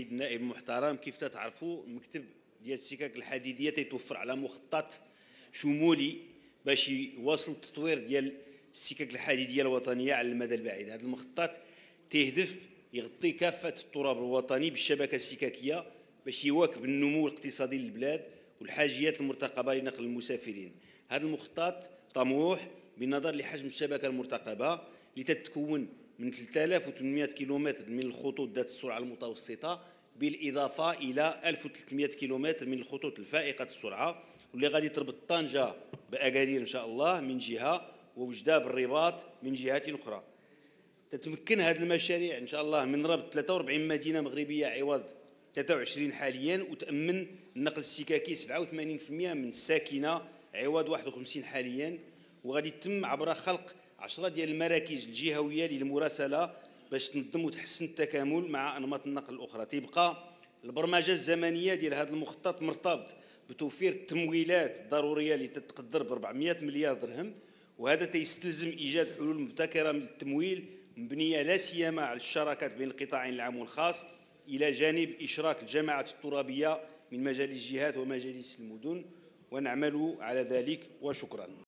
السيد النائب المحترم كيف تتعرفوا مكتب ديال السكك الحديديه تيتوفر على مخطط شمولي باش يواصل التطوير ديال السكك الحديديه الوطنيه على المدى البعيد هذا المخطط تهدف يغطي كافه التراب الوطني بالشبكه السككيه باش يواكب النمو الاقتصادي للبلاد والحاجيات المرتقبه لنقل المسافرين هذا المخطط طموح بالنظر لحجم الشبكه المرتقبه لتتكون من 3800 كيلومتر من الخطوط ذات السرعة المتوسطة بالإضافة إلى 1300 كيلومتر من الخطوط الفائقة السرعة واللي غادي تربط طنجة بأكادير إن شاء الله من جهة ووجدة بالرباط من جهة أخرى تتمكن هذه المشاريع إن شاء الله من ربط 43 مدينة مغربية عوض 23 حاليا وتأمن النقل السكاكي 87% من الساكنة عوض 51 حاليا وغادي يتم عبر خلق 10 ديال المراكز الجهويه للمراسله باش تنظم وتحسن التكامل مع انماط النقل الاخرى تيبقى البرمجه الزمنيه ديال هذا المخطط مرتبط بتوفير التمويلات الضروريه اللي تتقدر ب 400 مليار درهم وهذا تيستلزم ايجاد حلول مبتكره من التمويل مبنيه لا سيما على الشراكات بين القطاعين العام والخاص الى جانب اشراك الجماعات الترابيه من مجالس الجهات ومجالس المدن ونعمل على ذلك وشكرا